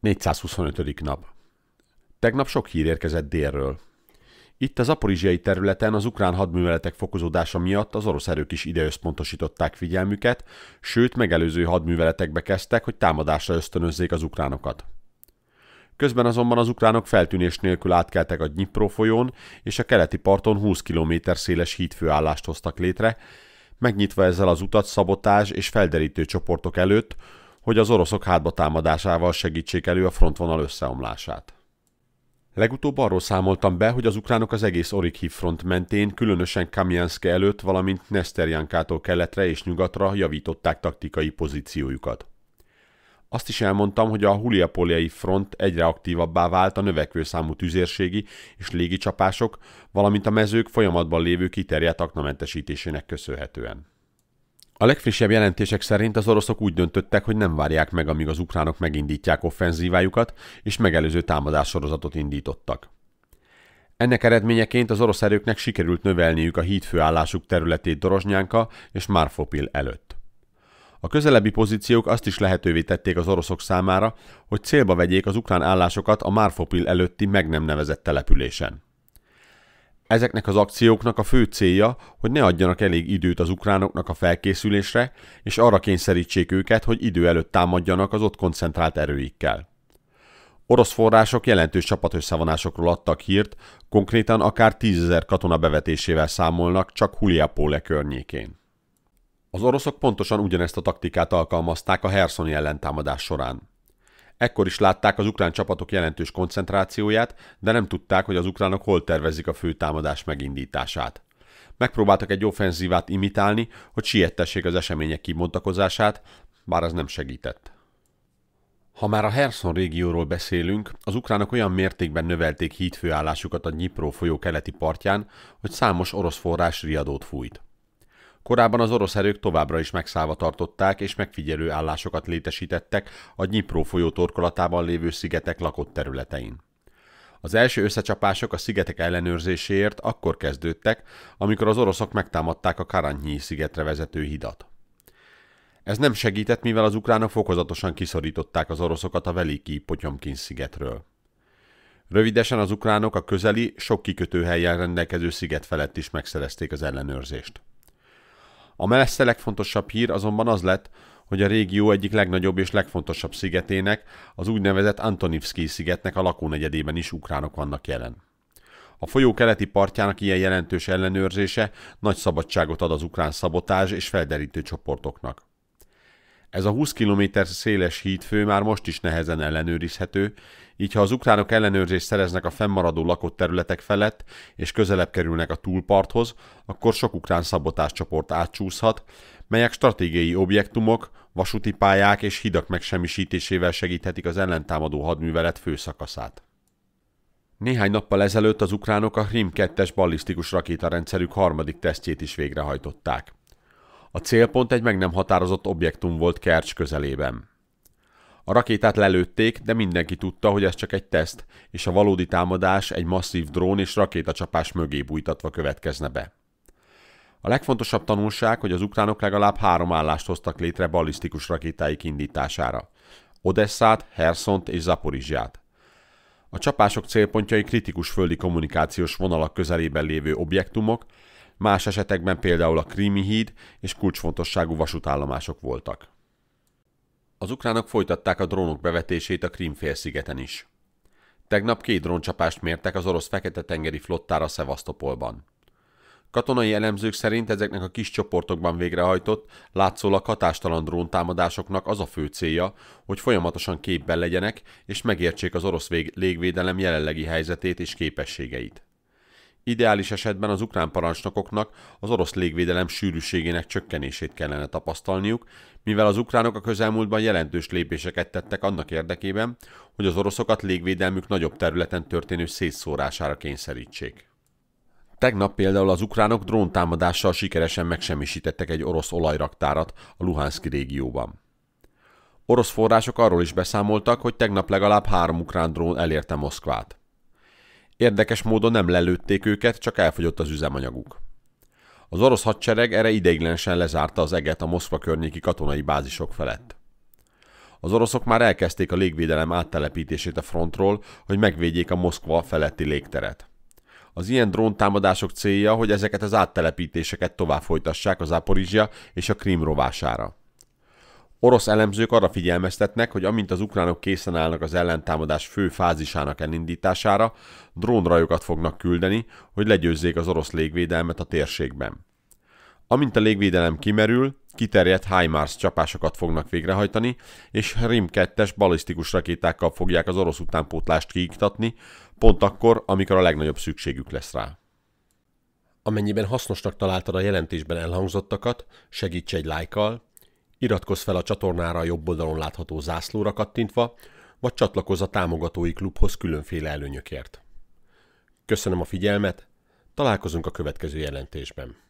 425. nap. Tegnap sok hír érkezett délről. Itt az aporizsiai területen az ukrán hadműveletek fokozódása miatt az orosz erők is ideösszpontosították figyelmüket, sőt megelőző hadműveletekbe kezdtek, hogy támadásra ösztönözzék az ukránokat. Közben azonban az ukránok feltűnés nélkül átkeltek a Dnipro folyón, és a keleti parton 20 km széles hídfőállást hoztak létre, megnyitva ezzel az utat szabotás és felderítő csoportok előtt, hogy az oroszok hátba támadásával segítsék elő a frontvonal összeomlását. Legutóbb arról számoltam be, hogy az ukránok az egész Orikhiv front mentén, különösen Kamianszke előtt, valamint Nesterjankától keletre és nyugatra javították taktikai pozíciójukat. Azt is elmondtam, hogy a Huliapoliai front egyre aktívabbá vált a növekvő számú tüzérségi és légicsapások, valamint a mezők folyamatban lévő kiterjedt aknamentesítésének köszönhetően. A legfrissebb jelentések szerint az oroszok úgy döntöttek, hogy nem várják meg, amíg az ukránok megindítják offenzívájukat, és megelőző támadás sorozatot indítottak. Ennek eredményeként az orosz erőknek sikerült növelniük a hídfőállásuk területét Dorozsnyánka és Marfopil előtt. A közelebbi pozíciók azt is lehetővé tették az oroszok számára, hogy célba vegyék az ukrán állásokat a Marfopil előtti meg nem nevezett településen. Ezeknek az akcióknak a fő célja, hogy ne adjanak elég időt az ukránoknak a felkészülésre, és arra kényszerítsék őket, hogy idő előtt támadjanak az ott koncentrált erőikkel. Orosz források jelentős csapatösszevonásokról adtak hírt, konkrétan akár tízezer katona bevetésével számolnak csak Huliapóle környékén. Az oroszok pontosan ugyanezt a taktikát alkalmazták a herszoni ellentámadás során. Ekkor is látták az ukrán csapatok jelentős koncentrációját, de nem tudták, hogy az ukránok hol tervezik a főtámadás megindítását. Megpróbáltak egy offenzívát imitálni, hogy siettessék az események kibontakozását, bár az nem segített. Ha már a Herson régióról beszélünk, az ukránok olyan mértékben növelték hídfőállásukat a Nyipró folyó keleti partján, hogy számos orosz forrás riadót fújt. Korábban az orosz erők továbbra is megszállva tartották és megfigyelő állásokat létesítettek a Dnyipró folyó torkolatában lévő szigetek lakott területein. Az első összecsapások a szigetek ellenőrzéséért akkor kezdődtek, amikor az oroszok megtámadták a Karanyi szigetre vezető hidat. Ez nem segített, mivel az ukránok fokozatosan kiszorították az oroszokat a Veliki Potyomkin szigetről. Rövidesen az ukránok a közeli, sok kikötőhelyen rendelkező sziget felett is megszerezték az ellenőrzést. A messze legfontosabb hír azonban az lett, hogy a régió egyik legnagyobb és legfontosabb szigetének, az úgynevezett Antonivszki szigetnek a lakónegyedében is ukránok vannak jelen. A folyó keleti partjának ilyen jelentős ellenőrzése nagy szabadságot ad az ukrán szabotázs és felderítő csoportoknak. Ez a 20 km széles hídfő már most is nehezen ellenőrizhető, így ha az ukránok ellenőrzést szereznek a fennmaradó lakott területek felett, és közelebb kerülnek a túlparthoz, akkor sok ukrán szabotáscsoport átcsúszhat, melyek stratégiai objektumok, vasúti pályák és hidak megsemmisítésével segíthetik az ellentámadó hadművelet főszakaszát. Néhány nappal ezelőtt az ukránok a Hrim 2-es ballisztikus rakétarendszerük harmadik tesztjét is végrehajtották. A célpont egy meg nem határozott objektum volt Kercs közelében. A rakétát lelőtték, de mindenki tudta, hogy ez csak egy teszt, és a valódi támadás egy masszív drón és rakétacsapás mögé bújtatva következne be. A legfontosabb tanulság, hogy az ukránok legalább három állást hoztak létre ballisztikus rakétáik indítására. Odesszát, Herszont és Zaporizsját. A csapások célpontjai kritikus földi kommunikációs vonalak közelében lévő objektumok, más esetekben például a Krími híd és kulcsfontosságú vasútállomások voltak. Az ukránok folytatták a drónok bevetését a félszigeten is. Tegnap két dróncsapást mértek az orosz Fekete-tengeri flottára Szevasztopolban. Katonai elemzők szerint ezeknek a kis csoportokban végrehajtott, látszólag hatástalan dróntámadásoknak az a fő célja, hogy folyamatosan képben legyenek és megértsék az orosz légvédelem jelenlegi helyzetét és képességeit. Ideális esetben az ukrán parancsnokoknak az orosz légvédelem sűrűségének csökkenését kellene tapasztalniuk, mivel az ukránok a közelmúltban jelentős lépéseket tettek annak érdekében, hogy az oroszokat légvédelmük nagyobb területen történő szétszórására kényszerítsék. Tegnap például az ukránok dróntámadással sikeresen megsemmisítettek egy orosz olajraktárat a Luhanszki régióban. Orosz források arról is beszámoltak, hogy tegnap legalább három ukrán drón elérte Moszkvát. Érdekes módon nem lelőtték őket, csak elfogyott az üzemanyaguk. Az orosz hadsereg erre ideiglenesen lezárta az eget a Moszkva környéki katonai bázisok felett. Az oroszok már elkezdték a légvédelem áttelepítését a frontról, hogy megvédjék a Moszkva feletti légteret. Az ilyen drón támadások célja, hogy ezeket az áttelepítéseket tovább folytassák az Áporizsia és a Krím rovására. Orosz elemzők arra figyelmeztetnek, hogy amint az ukránok készen állnak az ellentámadás fő fázisának elindítására, drónrajokat fognak küldeni, hogy legyőzzék az orosz légvédelmet a térségben. Amint a légvédelem kimerül, kiterjedt HIMARS csapásokat fognak végrehajtani, és RIM 2-es balisztikus rakétákkal fogják az orosz utánpótlást kiiktatni, pont akkor, amikor a legnagyobb szükségük lesz rá. Amennyiben hasznosnak találtad a jelentésben elhangzottakat, segíts egy like Iratkozz fel a csatornára a jobb oldalon látható zászlóra kattintva, vagy csatlakozz a támogatói klubhoz különféle előnyökért. Köszönöm a figyelmet, találkozunk a következő jelentésben.